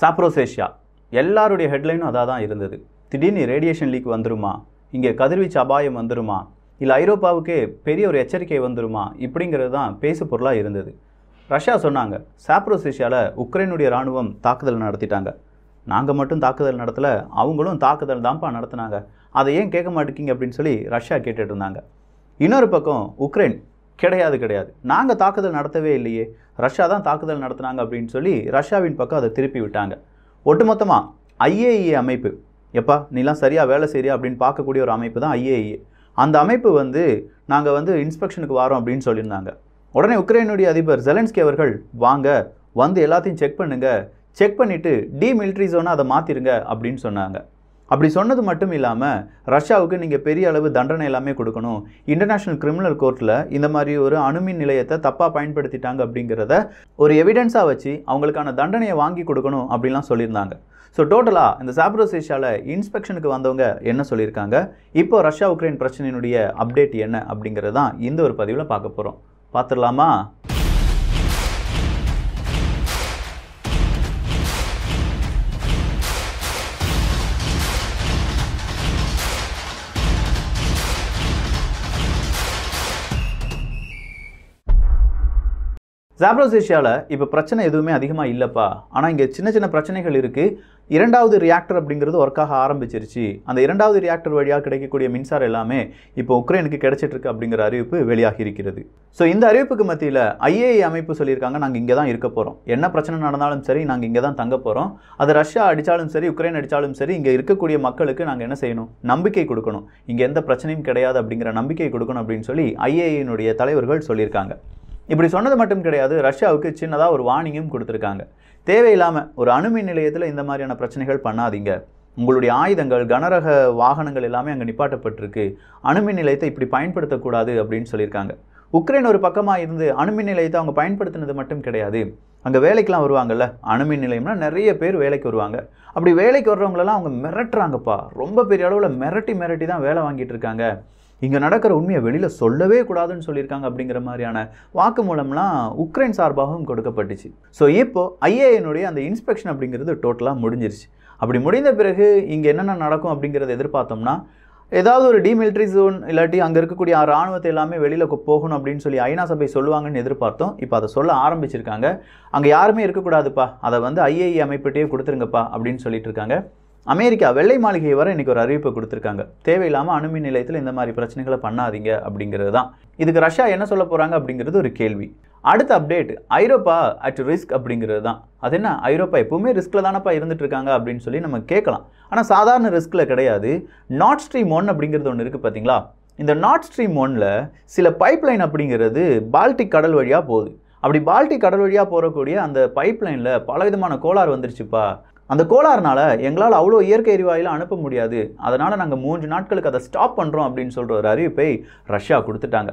சாப்ரோசேஷியா எல்லாருடைய ஹெட்லைனும் அதாக தான் இருந்தது திடீர்னு ரேடியேஷன் லீக் வந்துருமா இங்கே கதிர்வீச்சு அபாயம் வந்துருமா இல்லை ஐரோப்பாவுக்கே பெரிய ஒரு எச்சரிக்கை வந்துருமா இப்படிங்கிறது தான் பேசு பொருளாக இருந்தது ரஷ்யா சொன்னாங்க சாப்ரோசேஷியாவில் உக்ரைனுடைய இராணுவம் தாக்குதல் நடத்திட்டாங்க நாங்கள் மட்டும் தாக்குதல் நடத்தலை அவங்களும் தாக்குதல் தான்ப்பா நடத்தினாங்க அதை ஏன் கேட்க மாட்டேங்கிங்க அப்படின்னு சொல்லி ரஷ்யா கேட்டுட்டு இருந்தாங்க இன்னொரு பக்கம் உக்ரைன் கிடையாது கிடையாது நாங்கள் தாக்குதல் நடத்தவே இல்லையே ரஷ்யா தான் தாக்குதல் நடத்தினாங்க அப்படின்னு சொல்லி ரஷ்யாவின் பக்கம் அதை திருப்பி விட்டாங்க ஒட்டுமொத்தமாக ஐஏஇஏ அமைப்பு எப்பா நீலாம் சரியாக வேலை செய்யா அப்படின்னு பார்க்கக்கூடிய ஒரு அமைப்பு தான் ஐஏஇஏ அந்த அமைப்பு வந்து நாங்கள் வந்து இன்ஸ்பெக்ஷனுக்கு வரோம் அப்படின்னு சொல்லியிருந்தாங்க உடனே உக்ரைனுடைய அதிபர் ஜெலன்ஸ்கி அவர்கள் வாங்க வந்து எல்லாத்தையும் செக் பண்ணுங்கள் செக் பண்ணிவிட்டு டீ மிலிட்ரி ஜோனாக அதை மாற்றிருங்க அப்படின்னு சொன்னாங்க அப்படி சொன்னது மட்டும் இல்லாமல் ரஷ்யாவுக்கு நீங்கள் பெரிய அளவு தண்டனை எல்லாமே கொடுக்கணும் இன்டர்நேஷ்னல் கிரிமினல் கோர்ட்டில் இந்த மாதிரி ஒரு அணுமின் நிலையத்தை தப்பாக பயன்படுத்திட்டாங்க அப்படிங்கிறத ஒரு எவிடன்ஸாக வச்சு அவங்களுக்கான தண்டனையை வாங்கி கொடுக்கணும் அப்படிலாம் சொல்லியிருந்தாங்க ஸோ டோட்டலாக இந்த ஏஷியாவில் இன்ஸ்பெக்ஷனுக்கு வந்தவங்க என்ன சொல்லியிருக்காங்க இப்போ ரஷ்யா உக்ரைன் பிரச்சனையினுடைய அப்டேட் என்ன அப்படிங்கிறது தான் இந்த ஒரு பதிவில் பார்க்க போகிறோம் பார்த்துடலாமா ஜாப்ரோசேஷியாவில் இப்போ பிரச்சனை எதுவுமே அதிகமாக இல்லைப்பா ஆனால் இங்கே சின்ன சின்ன பிரச்சனைகள் இருக்குது இரண்டாவது ரியாக்டர் அப்படிங்கிறது ஒர்க்காக ஆரம்பிச்சிருச்சு அந்த இரண்டாவது ரியாக்டர் வழியாக கிடைக்கக்கூடிய மின்சாரம் எல்லாமே இப்போ உக்ரைனுக்கு கிடைச்சிட்ருக்கு அப்படிங்கிற அறிவிப்பு வெளியாகி இருக்கிறது ஸோ இந்த அறிவிப்புக்கு மத்தியில் ஐஏஏ அமைப்பு சொல்லியிருக்காங்க நாங்கள் இங்கே தான் இருக்க போகிறோம் என்ன பிரச்சனை நடந்தாலும் சரி நாங்கள் இங்கே தான் தங்க போகிறோம் அது ரஷ்யா அடித்தாலும் சரி உக்ரைன் அடித்தாலும் சரி இங்கே இருக்கக்கூடிய மக்களுக்கு நாங்கள் என்ன செய்யணும் நம்பிக்கை கொடுக்கணும் இங்கே எந்த பிரச்சனையும் கிடையாது அப்படிங்கிற நம்பிக்கை கொடுக்கணும் அப்படின்னு சொல்லி ஐஏஏனுடைய தலைவர்கள் சொல்லியிருக்காங்க இப்படி சொன்னது மட்டும் கிடையாது ரஷ்யாவுக்கு சின்னதாக ஒரு வார்னிங்கும் கொடுத்துருக்காங்க தேவையில்லாமல் ஒரு அணுமின் நிலையத்தில் இந்த மாதிரியான பிரச்சனைகள் பண்ணாதீங்க உங்களுடைய ஆயுதங்கள் கனரக வாகனங்கள் எல்லாமே அங்கே நிப்பாட்டப்பட்டிருக்கு அணுமின் நிலையத்தை இப்படி பயன்படுத்தக்கூடாது அப்படின்னு சொல்லியிருக்காங்க உக்ரைன் ஒரு பக்கமாக இருந்து அணுமின் நிலையத்தை அவங்க பயன்படுத்தினது மட்டும் கிடையாது அங்கே வேலைக்கெலாம் வருவாங்கல்ல அணுமின் நிலையம்னா நிறைய பேர் வேலைக்கு வருவாங்க அப்படி வேலைக்கு வர்றவங்களெல்லாம் அவங்க மிரட்டுறாங்கப்பா ரொம்ப பெரிய அளவில் மிரட்டி மிரட்டி தான் வேலை வாங்கிட்டு இருக்காங்க இங்கே நடக்கிற உண்மையை வெளியில் சொல்லவே கூடாதுன்னு சொல்லியிருக்காங்க அப்படிங்கிற மாதிரியான வாக்குமூலம்லாம் உக்ரைன் சார்பாகவும் கொடுக்கப்பட்டுச்சு ஸோ இப்போது ஐஏஎனுடைய அந்த இன்ஸ்பெக்ஷன் அப்படிங்கிறது டோட்டலாக முடிஞ்சிருச்சு அப்படி முடிந்த பிறகு இங்கே என்னென்ன நடக்கும் அப்படிங்கிறத எதிர்பார்த்தோம்னா ஏதாவது ஒரு டிமிலிட்ரி ஜோன் இல்லாட்டி அங்கே இருக்கக்கூடிய ராணுவத்தை எல்லாமே வெளியில் போகணும் அப்படின்னு சொல்லி ஐநா சபை சொல்லுவாங்கன்னு எதிர்பார்த்தோம் இப்போ அதை சொல்ல ஆரம்பிச்சிருக்காங்க அங்கே யாருமே இருக்கக்கூடாதுப்பா அதை வந்து ஐஏஇ அமைப்பிட்டே கொடுத்துருங்கப்பா அப்படின்னு சொல்லிட்டு இருக்காங்க அமெரிக்கா வெள்ளை மாளிகை வரை இன்றைக்கி ஒரு அறிவிப்பு கொடுத்துருக்காங்க தேவையில்லாமல் அணுமின் நிலையத்தில் இந்த மாதிரி பிரச்சனைகளை பண்ணாதீங்க அப்படிங்கிறது தான் இதுக்கு ரஷ்யா என்ன சொல்ல போகிறாங்க அப்படிங்கிறது ஒரு கேள்வி அடுத்த அப்டேட் ஐரோப்பா அட் ரிஸ்க் அப்படிங்கிறது தான் அது என்ன ஐரோப்பா எப்பவுமே ரிஸ்கில் தானப்பா இருந்துட்டு இருக்காங்க அப்படின்னு சொல்லி நம்ம கேட்கலாம் ஆனால் சாதாரண ரிஸ்கில் கிடையாது நாட் ஸ்ட்ரீம் ஒன் அப்படிங்கிறது ஒன்று இருக்குது பார்த்தீங்களா இந்த நாட் ஸ்ட்ரீம் ஒன்னில் சில பைப்லைன் அப்படிங்கிறது பால்டிக் கடல் வழியாக போகுது அப்படி பால்டிக் கடல் வழியாக போகக்கூடிய அந்த பைப்லைனில் பலவிதமான கோளாறு வந்துருச்சுப்பா அந்த கோளாறுனால எங்களால் அவ்வளோ இயற்கை எரிவாயில் அனுப்ப முடியாது அதனால் நாங்கள் மூன்று நாட்களுக்கு அதை ஸ்டாப் பண்ணுறோம் அப்படின்னு சொல்கிற ஒரு அறிவிப்பை ரஷ்யா கொடுத்துட்டாங்க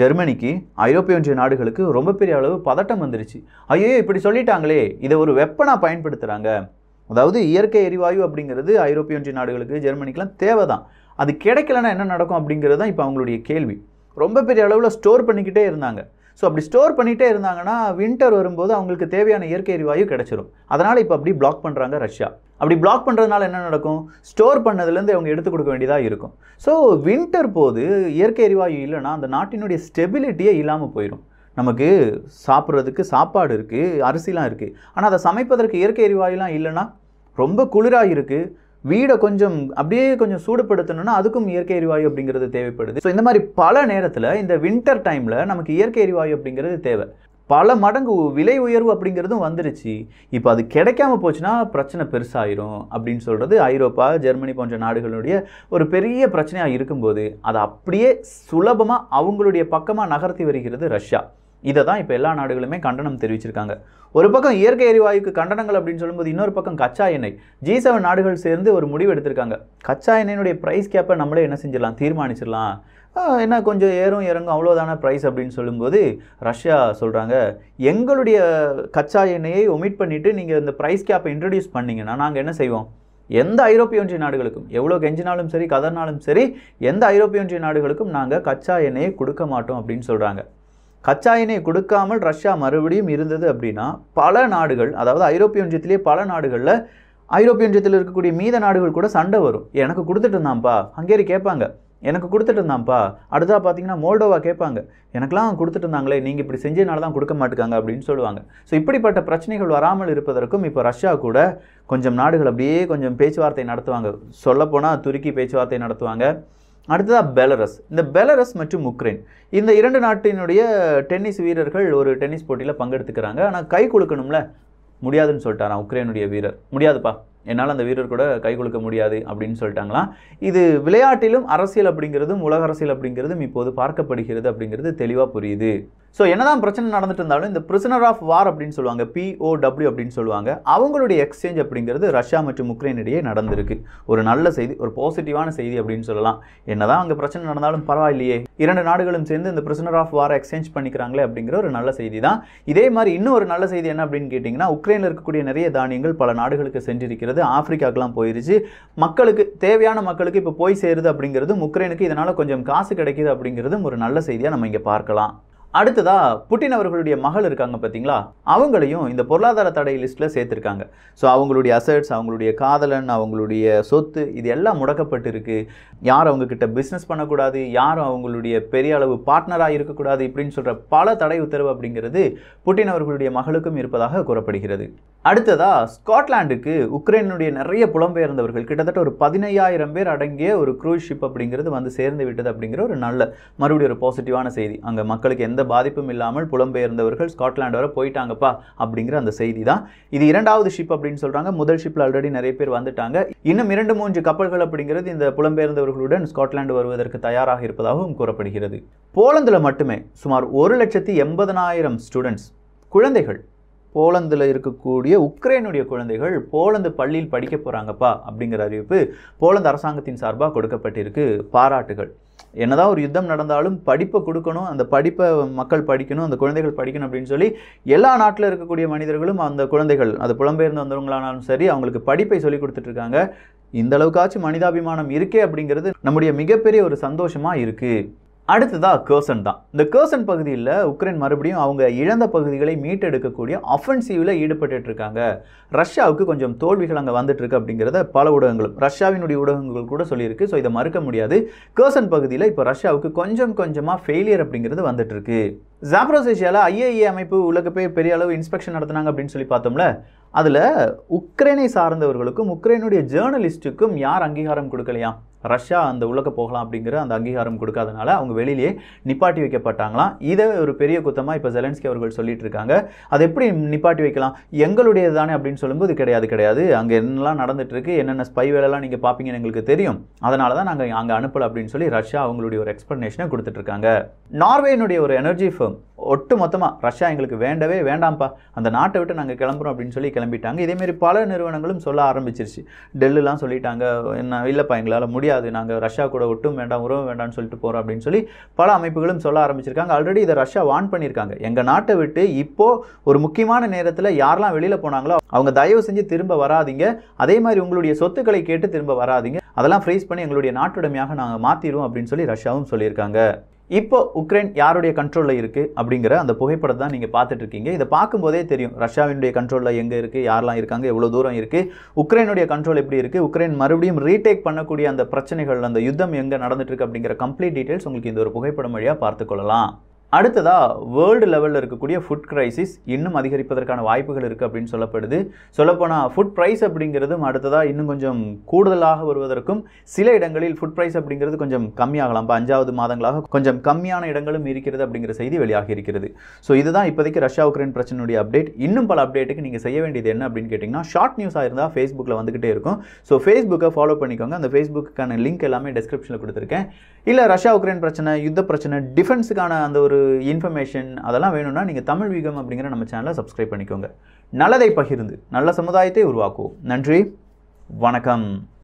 ஜெர்மனிக்கு ஐரோப்பிய ஒன்றிய நாடுகளுக்கு ரொம்ப பெரிய அளவு பதட்டம் வந்துருச்சு ஐயோ இப்படி சொல்லிட்டாங்களே இதை ஒரு வெப்பனாக பயன்படுத்துகிறாங்க அதாவது இயற்கை எரிவாயு அப்படிங்கிறது ஐரோப்பிய ஒன்றிய நாடுகளுக்கு ஜெர்மனிக்கெலாம் தேவை தான் அது கிடைக்கலன்னா என்ன நடக்கும் அப்படிங்கிறது தான் இப்போ அவங்களுடைய கேள்வி ரொம்ப பெரிய அளவில் ஸ்டோர் பண்ணிக்கிட்டே இருந்தாங்க ஸோ அப்படி ஸ்டோர் பண்ணிகிட்டே இருந்தாங்கன்னா வின்டர் வரும்போது அவங்களுக்கு தேவையான இயற்கை எரிவாயு கிடச்சிரும் அதனால் இப்போ அப்படி பிளாக் பண்ணுறாங்க ரஷ்யா அப்படி பிளாக் பண்ணுறதுனால என்ன நடக்கும் ஸ்டோர் பண்ணதுலேருந்து அவங்க எடுத்து கொடுக்க வேண்டியதாக இருக்கும் ஸோ வின்டர் போது இயற்கை எரிவாயு இல்லைன்னா அந்த நாட்டினுடைய ஸ்டெபிலிட்டியே இல்லாமல் போயிடும் நமக்கு சாப்பிட்றதுக்கு சாப்பாடு இருக்குது அரிசிலாம் இருக்குது ஆனால் அதை சமைப்பதற்கு இயற்கை எரிவாயுலாம் இல்லைன்னா ரொம்ப குளிராக இருக்குது வீடை கொஞ்சம் அப்படியே கொஞ்சம் சூடுபடுத்தணும்னா அதுக்கும் இயற்கை எரிவாயு அப்படிங்கிறது தேவைப்படுது ஸோ இந்த மாதிரி பல நேரத்தில் இந்த வின்டர் டைமில் நமக்கு இயற்கை எரிவாயு அப்படிங்கிறது தேவை பல மடங்கு விலை உயர்வு அப்படிங்கிறதும் வந்துருச்சு இப்போ அது கிடைக்காம போச்சுன்னா பிரச்சனை பெருசாயிரும் அப்படின்னு சொல்கிறது ஐரோப்பா ஜெர்மனி போன்ற நாடுகளுடைய ஒரு பெரிய பிரச்சனையாக இருக்கும்போது அதை அப்படியே சுலபமாக அவங்களுடைய பக்கமாக நகர்த்தி வருகிறது ரஷ்யா இதை தான் இப்போ எல்லா நாடுகளுமே கண்டனம் தெரிவிச்சிருக்காங்க ஒரு பக்கம் இயற்கை எரிவாயுக்கு கண்டனங்கள் அப்படின்னு சொல்லும்போது இன்னொரு பக்கம் கச்சா எண்ணெய் ஜி செவன் நாடுகள் சேர்ந்து ஒரு முடிவு எடுத்திருக்காங்க கச்சா எண்ணெயினுடைய ப்ரைஸ் கேப்பை நம்மளே என்ன செஞ்சிடலாம் தீர்மானிச்சிடலாம் என்ன கொஞ்சம் ஏறும் இறங்கும் அவ்வளோதான ப்ரைஸ் அப்படின்னு சொல்லும்போது ரஷ்யா சொல்கிறாங்க எங்களுடைய கச்சா எண்ணெயை ஒமிட் பண்ணிவிட்டு நீங்கள் இந்த ப்ரைஸ் கேப்பை இன்ட்ரடியூஸ் பண்ணிங்கன்னா நாங்கள் என்ன செய்வோம் எந்த ஐரோப்பிய ஒன்றிய நாடுகளுக்கும் எவ்வளோ கெஞ்சினாலும் சரி கதர்னாலும் சரி எந்த ஐரோப்பிய ஒன்றிய நாடுகளுக்கும் நாங்கள் கச்சா எண்ணெயை கொடுக்க மாட்டோம் அப்படின்னு சொல்கிறாங்க கச்சா எண்ணெய் கொடுக்காமல் ரஷ்யா மறுபடியும் இருந்தது அப்படின்னா பல நாடுகள் அதாவது ஐரோப்பிய ஒன்றியத்திலேயே பல நாடுகளில் ஐரோப்பிய ஒன்றியத்தில் இருக்கக்கூடிய மீத நாடுகள் கூட சண்டை வரும் எனக்கு கொடுத்துட்டு இருந்தான்ப்பா ஹங்கேரி கேட்பாங்க எனக்கு கொடுத்துட்டு இருந்தான்ப்பா அடுத்ததாக பார்த்தீங்கன்னா மோல்டோவா கேட்பாங்க எனக்கெலாம் கொடுத்துட்டு இருந்தாங்களே நீங்கள் இப்படி செஞ்சதுனால தான் கொடுக்க மாட்டுக்காங்க அப்படின்னு சொல்லுவாங்க ஸோ இப்படிப்பட்ட பிரச்சனைகள் வராமல் இருப்பதற்கும் இப்போ ரஷ்யா கூட கொஞ்சம் நாடுகள் அப்படியே கொஞ்சம் பேச்சுவார்த்தை நடத்துவாங்க சொல்லப்போனால் துருக்கி பேச்சுவார்த்தை நடத்துவாங்க அடுத்ததாக பெலரஸ் இந்த பெலரஸ் மற்றும் உக்ரைன் இந்த இரண்டு நாட்டினுடைய டென்னிஸ் வீரர்கள் ஒரு டென்னிஸ் போட்டியில் பங்கெடுத்துக்கிறாங்க ஆனால் கை கொடுக்கணும்ல முடியாதுன்னு சொல்லிட்டாரா உக்ரைனுடைய வீரர் முடியாதுப்பா என்னால் அந்த வீரர் கூட கை கொடுக்க முடியாது அப்படின்னு சொல்லிட்டாங்களாம் இது விளையாட்டிலும் அரசியல் அப்படிங்கிறதும் உலக அரசியல் அப்படிங்கிறதும் இப்போது பார்க்கப்படுகிறது அப்படிங்கிறது தெளிவாக புரியுது ஸோ என்னதான் பிரச்சனை நடந்துட்டு இருந்தாலும் இந்த பிரிசனர் ஆஃப் வார் அப்படின்னு சொல்லுவாங்க பிஓடபிள்யூ அப்படின்னு சொல்லுவாங்க அவங்களுடைய எக்ஸ்சேஞ்ச் அப்படிங்கிறது ரஷ்யா மற்றும் உக்ரைன் இடையே நடந்திருக்கு ஒரு நல்ல செய்தி ஒரு பாசிட்டிவான செய்தி அப்படின்னு சொல்லலாம் என்னதான் அங்கே பிரச்சனை நடந்தாலும் பரவாயில்லையே இரண்டு நாடுகளும் சேர்ந்து இந்த பிரிசனர் ஆஃப் வாரை எக்ஸ்சேஞ்ச் பண்ணிக்கிறாங்களே அப்படிங்கிற ஒரு நல்ல செய்தி தான் இதே மாதிரி இன்னும் ஒரு நல்ல செய்தி என்ன அப்படின்னு கேட்டிங்கன்னா உக்ரைனில் இருக்கக்கூடிய நிறைய தானியங்கள் பல நாடுகளுக்கு சென்றிருக்கிறது ஆப்பிரிக்காக்கெலாம் போயிருச்சு மக்களுக்கு தேவையான மக்களுக்கு இப்போ போய் சேருது அப்படிங்கிறதும் உக்ரைனுக்கு இதனால் கொஞ்சம் காசு கிடைக்கிது அப்படிங்கிறதும் ஒரு நல்ல செய்தியாக நம்ம இங்கே பார்க்கலாம் அடுத்ததா புட்டின் அவர்களுடைய மகள் இருக்காங்க பார்த்தீங்களா அவங்களையும் இந்த பொருளாதார தடை லிஸ்ட்டில் சேர்த்துருக்காங்க ஸோ அவங்களுடைய அசட்ஸ் அவங்களுடைய காதலன் அவங்களுடைய சொத்து இது எல்லாம் முடக்கப்பட்டிருக்கு இருக்கு யார் அவங்கக்கிட்ட பிஸ்னஸ் பண்ணக்கூடாது யாரும் அவங்களுடைய பெரிய அளவு பார்ட்னராக இருக்கக்கூடாது இப்படின்னு சொல்கிற பல தடை உத்தரவு அப்படிங்கிறது புட்டின் அவர்களுடைய மகளுக்கும் இருப்பதாக கூறப்படுகிறது அடுத்ததா ஸ்காட்லாண்டுக்கு உக்ரைனுடைய நிறைய புலம்பெயர்ந்தவர்கள் கிட்டத்தட்ட ஒரு பதினையாயிரம் பேர் அடங்கிய ஒரு க்ரூஸ் ஷிப் அப்படிங்கிறது வந்து சேர்ந்து விட்டது அப்படிங்கிற ஒரு நல்ல மறுபடியும் ஒரு பாசிட்டிவான செய்தி அங்கே மக்களுக்கு எந்த பாதிப்பும் இல்லாமல் புலம்பெயர்ந்தவர்கள் ஸ்காட்லாண்டு வர போயிட்டாங்கப்பா அப்படிங்கிற அந்த செய்தி தான் இது இரண்டாவது ஷிப் அப்படின்னு சொல்றாங்க முதல் ஷிப்ல ஆல்ரெடி நிறைய பேர் வந்துட்டாங்க இன்னும் இரண்டு மூன்று கப்பல்கள் அப்படிங்கிறது இந்த புலம்பெயர்ந்தவர்களுடன் ஸ்காட்லாண்டு வருவதற்கு தயாராக இருப்பதாகவும் கூறப்படுகிறது போலந்தில் மட்டுமே சுமார் ஒரு லட்சத்தி எண்பதனாயிரம் ஸ்டூடெண்ட்ஸ் குழந்தைகள் போலந்தில் இருக்கக்கூடிய உக்ரைனுடைய குழந்தைகள் போலந்து பள்ளியில் படிக்க போகிறாங்கப்பா அப்படிங்கிற அறிவிப்பு போலந்து அரசாங்கத்தின் சார்பாக கொடுக்கப்பட்டிருக்கு பாராட்டுகள் என்னதான் ஒரு யுத்தம் நடந்தாலும் படிப்பை கொடுக்கணும் அந்த படிப்பை மக்கள் படிக்கணும் அந்த குழந்தைகள் படிக்கணும் அப்படின்னு சொல்லி எல்லா நாட்டில் இருக்கக்கூடிய மனிதர்களும் அந்த குழந்தைகள் அது புலம்பெயர்ந்து வந்தவங்களானாலும் சரி அவங்களுக்கு படிப்பை சொல்லி கொடுத்துட்ருக்காங்க இந்த அளவுக்காச்சும் மனிதாபிமானம் இருக்கே அப்படிங்கிறது நம்முடைய மிகப்பெரிய ஒரு சந்தோஷமாக இருக்குது அடுத்ததான் கேர்சன் தான் இந்த கேர்சன் பகுதியில் உக்ரைன் மறுபடியும் அவங்க இழந்த பகுதிகளை மீட்டெடுக்கக்கூடிய அஃபென்சிவில் ஈடுபட்டு இருக்காங்க ரஷ்யாவுக்கு கொஞ்சம் தோல்விகள் அங்கே வந்துட்டுருக்கு அப்படிங்கிறத பல ஊடகங்களும் ரஷ்யாவினுடைய ஊடகங்கள் கூட சொல்லியிருக்கு ஸோ இதை மறுக்க முடியாது கேர்சன் பகுதியில் இப்போ ரஷ்யாவுக்கு கொஞ்சம் கொஞ்சமாக ஃபெயிலியர் அப்படிங்கிறது வந்துட்டுருக்கு ஜாப்ரோசேஷியாவில் ஐஏஏ e அமைப்பு உலகப்பே பெரிய அளவு இன்ஸ்பெக்ஷன் நடத்தினாங்க அப்படின்னு சொல்லி பார்த்தோம்ல அதில் உக்ரைனை சார்ந்தவர்களுக்கும் உக்ரைனுடைய ஜேர்னலிஸ்ட்டுக்கும் யார் அங்கீகாரம் கொடுக்கலையா ரஷ்யா அந்த உள்ளக்க போகலாம் அப்படிங்கிற அந்த அங்கீகாரம் கொடுக்காதனால அவங்க வெளியிலேயே நிப்பாட்டி வைக்கப்பட்டாங்களாம் இதை ஒரு பெரிய குத்தமாக இப்போ ஜெலன்ஸ்கி அவர்கள் சொல்லிட்டு இருக்காங்க அதை எப்படி நிப்பாட்டி வைக்கலாம் எங்களுடையது தானே அப்படின்னு சொல்லும்போது கிடையாது கிடையாது அங்கே என்னெல்லாம் இருக்கு என்னென்ன ஸ்பை வேலைலாம் நீங்கள் பார்ப்பீங்கன்னு எங்களுக்கு தெரியும் அதனால தான் நாங்கள் அங்கே அனுப்பலை அப்படின்னு சொல்லி ரஷ்யா அவங்களுடைய ஒரு கொடுத்துட்டு கொடுத்துட்ருக்காங்க நார்வேனுடைய ஒரு எனர்ஜி ஃபேம் ஒட்டு மொத்தமாக ரஷ்யா எங்களுக்கு வேண்டவே வேண்டாம்ப்பா அந்த நாட்டை விட்டு நாங்கள் கிளம்புறோம் அப்படின்னு சொல்லி கிளம்பிட்டாங்க இதேமாரி பல நிறுவனங்களும் சொல்ல ஆரம்பிச்சிருச்சு டெல்லுலாம் சொல்லிட்டாங்க என்ன இல்லைப்பா எங்களால் முடியாது முடியாது நாங்கள் ரஷ்யா கூட ஒட்டும் வேண்டாம் உறவும் வேண்டாம்னு சொல்லிட்டு போகிறோம் அப்படின்னு சொல்லி பல அமைப்புகளும் சொல்ல ஆரம்பிச்சிருக்காங்க ஆல்ரெடி இதை ரஷ்யா வான் பண்ணியிருக்காங்க எங்கள் நாட்டை விட்டு இப்போது ஒரு முக்கியமான நேரத்தில் யாரெல்லாம் வெளியில் போனாங்களோ அவங்க தயவு செஞ்சு திரும்ப வராதிங்க அதே மாதிரி உங்களுடைய சொத்துக்களை கேட்டு திரும்ப வராதிங்க அதெல்லாம் ஃப்ரீஸ் பண்ணி எங்களுடைய நாட்டுடைமையாக நாங்கள் மாற்றிடுவோம் அப்படின்னு சொல்லி ரஷ்யாவும் சொல்லியிருக்காங்க இப்போ உக்ரைன் யாருடைய கண்ட்ரோலில் இருக்குது அப்படிங்கிற அந்த புகைப்படத்தை தான் நீங்கள் பார்த்துட்ருக்கீங்க இதை பார்க்கும்போதே தெரியும் ரஷ்யாவினுடைய கண்ட்ரோலில் எங்கே இருக்குது யாரெல்லாம் இருக்காங்க எவ்வளோ தூரம் இருக்குது உக்ரைனுடைய கண்ட்ரோல் எப்படி இருக்குது உக்ரைன் மறுபடியும் ரீடேக் பண்ணக்கூடிய அந்த பிரச்சனைகள் அந்த யுத்தம் எங்கே நடந்துட்டுருக்கு அப்படிங்கிற கம்ப்ளீட் டீட்டெயில்ஸ் உங்களுக்கு இந்த ஒரு புகைப்படம் வழியாக பார்த்துக்கொள்ளலாம் அடுத்ததாக வேர்ல்டு லெவலில் இருக்கக்கூடிய ஃபுட் க்ரைசிஸ் இன்னும் அதிகரிப்பதற்கான வாய்ப்புகள் இருக்குது அப்படின்னு சொல்லப்படுது சொல்லப்போனால் ஃபுட் ப்ரைஸ் அப்படிங்கிறதும் அடுத்ததாக இன்னும் கொஞ்சம் கூடுதலாக வருவதற்கும் சில இடங்களில் ஃபுட் ப்ரைஸ் அப்படிங்கிறது கொஞ்சம் கம்மியாகலாம் இப்போ அஞ்சாவது மாதங்களாக கொஞ்சம் கம்மியான இடங்களும் இருக்கிறது அப்படிங்கிற செய்தி வெளியாகி இருக்கிறது ஸோ இதுதான் இப்போதைக்கு ரஷ்யா உக்ரைன் பிரச்சனையுடைய அப்டேட் இன்னும் பல அப்டேட்டுக்கு நீங்கள் செய்ய வேண்டியது என்ன அப்படின்னு கேட்டிங்கன்னா ஷார்ட் நியூஸாக இருந்தால் ஃபேஸ்புக்கில் வந்துகிட்டே இருக்கும் ஸோ ஃபேஸ்புக்கை ஃபாலோ பண்ணிக்கோங்க அந்த ஃபேஸ்புக்கான லிங்க் எல்லாமே டெஸ்கிரிப்ஷனில் கொடுத்துருக்கேன் இல்லை ரஷ்யா உக்ரைன் பிரச்சனை யுத்த பிரச்சனை டிஃபென்ஸுக்கான அந்த ஒரு இன்ஃபர்மேஷன் அதெல்லாம் வேணும்னா நீங்கள் தமிழ் வீகம் அப்படிங்கிற நம்ம சேனலை சப்ஸ்கிரைப் பண்ணிக்கோங்க நல்லதை பகிர்ந்து நல்ல சமுதாயத்தை உருவாக்குவோம் நன்றி வணக்கம்